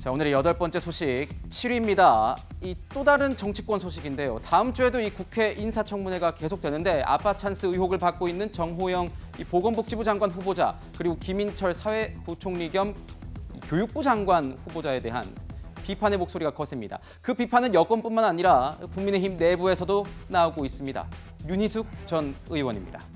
자, 오늘의 여덟 번째 소식 7위입니다. 이 또 다른 정치권 소식인데요. 다음 주에도 이 국회 인사청문회가 계속되는데 아빠 찬스 의혹을 받고 있는 정호영 이 보건복지부 장관 후보자 그리고 김인철 사회부총리 겸 교육부 장관 후보자에 대한 비판의 목소리가 거셉니다. 그 비판은 여권뿐만 아니라 국민의힘 내부에서도 나오고 있습니다. 윤희숙 전 의원입니다.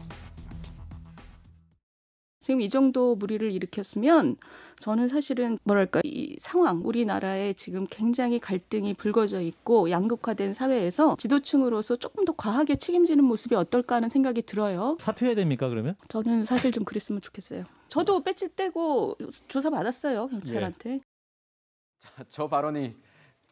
지금 이 정도 무리를 일으켰으면 저는 사실은 뭐랄까 이 상황 우리나라에 지금 굉장히 갈등이 불거져 있고 양극화된 사회에서 지도층으로서 조금 더 과하게 책임지는 모습이 어떨까 하는 생각이 들어요. 사퇴해야 됩니까 그러면? 저는 사실 좀 그랬으면 좋겠어요. 저도 배지 떼고 조사 받았어요 경찰한테. 예. 자, 저 발언이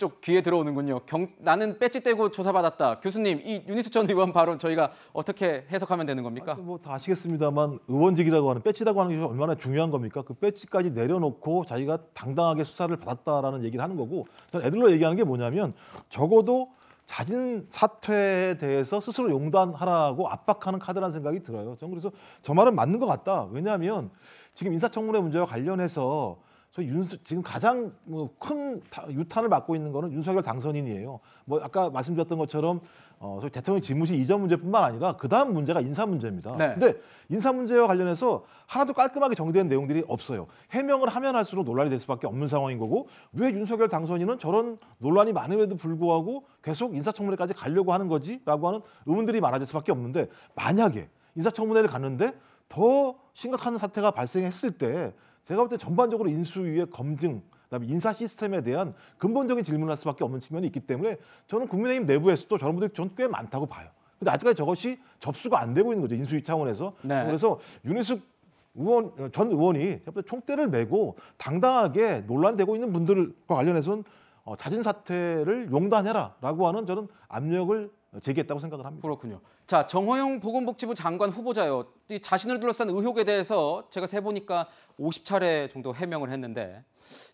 쪽 귀에 들어오는군요. 경, 나는 배지 떼고 조사받았다. 교수님, 이 유니스 전 의원 발언 저희가 어떻게 해석하면 되는 겁니까? 아, 뭐다 아시겠습니다만 의원직이라고 하는 배지라고 하는 게 얼마나 중요한 겁니까? 그 배지까지 내려놓고 자기가 당당하게 수사를 받았다라는 얘기를 하는 거고 전 애들로 얘기하는 게 뭐냐면 적어도 자진 사퇴에 대해서 스스로 용단하라고 압박하는 카드라는 생각이 들어요. 저는 그래서 저 말은 맞는 것 같다. 왜냐하면 지금 인사청문회 문제와 관련해서 소위 윤수, 지금 가장 뭐큰 유탄을 맡고 있는 거는 윤석열 당선인이에요. 뭐 아까 말씀드렸던 것처럼 어, 대통령 집무실 이전 문제뿐만 아니라 그 다음 문제가 인사 문제입니다. 네. 근데 인사 문제와 관련해서 하나도 깔끔하게 정리된 내용들이 없어요. 해명을 하면 할수록 논란이 될 수밖에 없는 상황인 거고 왜 윤석열 당선인은 저런 논란이 많음에도 불구하고 계속 인사청문회까지 가려고 하는 거지라고 하는 의문들이 많아질 수밖에 없는데 만약에 인사청문회를 갔는데 더 심각한 사태가 발생했을 때 제가 볼 때 전반적으로 인수위의 검증 그다음에 인사 시스템에 대한 근본적인 질문할 수밖에 없는 측면이 있기 때문에 저는 국민의힘 내부에서도 저런 분들이 전꽤 많다고 봐요. 근데 아직까지 저것이 접수가 안 되고 있는 거죠 인수위 차원에서. 네. 그래서 윤희숙 의원 전 의원이 총대를 메고 당당하게 논란되고 있는 분들과 관련해서는 어, 자진 사퇴를 용단해라라고 하는 저는 압력을 제기했다고 생각을 합니다. 그렇군요. 자 정호영 보건복지부 장관 후보자요. 이 자신을 둘러싼 의혹에 대해서 제가 세보니까 50차례 정도 해명을 했는데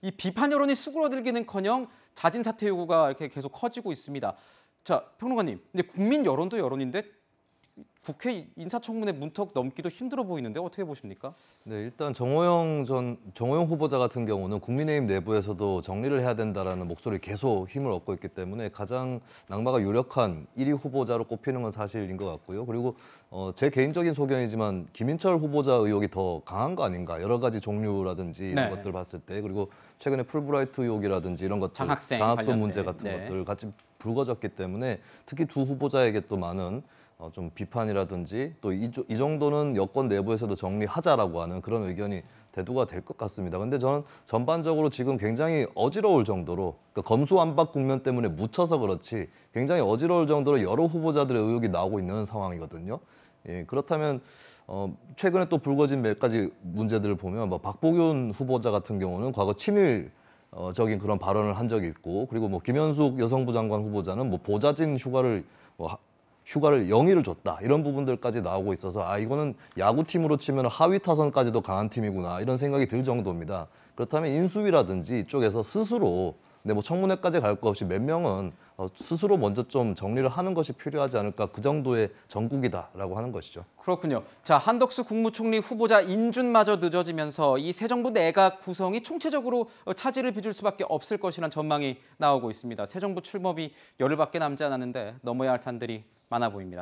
이 비판 여론이 수그러들기는커녕 자진 사퇴 요구가 이렇게 계속 커지고 있습니다. 자 평론가님, 근데 국민 여론도 여론인데 국회 인사청문회 문턱 넘기도 힘들어 보이는데 어떻게 보십니까? 네, 일단 정호영 전 정호영 후보자 같은 경우는 국민의힘 내부에서도 정리를 해야 된다라는 목소리 계속 힘을 얻고 있기 때문에 가장 낙마가 유력한 1위 후보자로 꼽히는 건 사실인 것 같고요. 그리고 어, 제 개인적인 소견이지만 김인철 후보자 의혹이 더 강한 거 아닌가? 여러 가지 종류라든지 이런 네. 것들 봤을 때 그리고 최근에 풀브라이트 의혹이라든지 이런 것들 장학금 문제 같은 네. 것들 같이 불거졌기 때문에 특히 두 후보자에게 또 많은 어, 좀 비판이라든지 또 이 정도는 여권 내부에서도 정리하자라고 하는 그런 의견이 대두가 될 것 같습니다. 근데 저는 전반적으로 지금 굉장히 어지러울 정도로 그러니까 검수완박 국면 때문에 묻혀서 그렇지 굉장히 어지러울 정도로 여러 후보자들의 의혹이 나오고 있는 상황이거든요. 예, 그렇다면 어, 최근에 또 불거진 몇 가지 문제들을 보면 뭐 박보균 후보자 같은 경우는 과거 친일 어, 적인 그런 발언을 한 적이 있고 그리고 뭐 김현숙 여성부 장관 후보자는 뭐 보좌진 휴가를 뭐 휴가를 영위를 줬다 이런 부분들까지 나오고 있어서 아 이거는 야구팀으로 치면 하위 타선까지도 강한 팀이구나 이런 생각이 들 정도입니다. 그렇다면 인수위라든지 이쪽에서 스스로 근뭐 네, 청문회까지 갈 것 없이 몇 명은 어, 스스로 먼저 좀 정리를 하는 것이 필요하지 않을까 그 정도의 전국이다라고 하는 것이죠. 그렇군요. 자 한덕수 국무총리 후보자 인준마저 늦어지면서 이 새 정부 내각 구성이 총체적으로 어, 차질을 빚을 수밖에 없을 것이란 전망이 나오고 있습니다. 새 정부 출범이 열흘밖에 남지 않았는데 넘어야 할 산들이 많아 보입니다.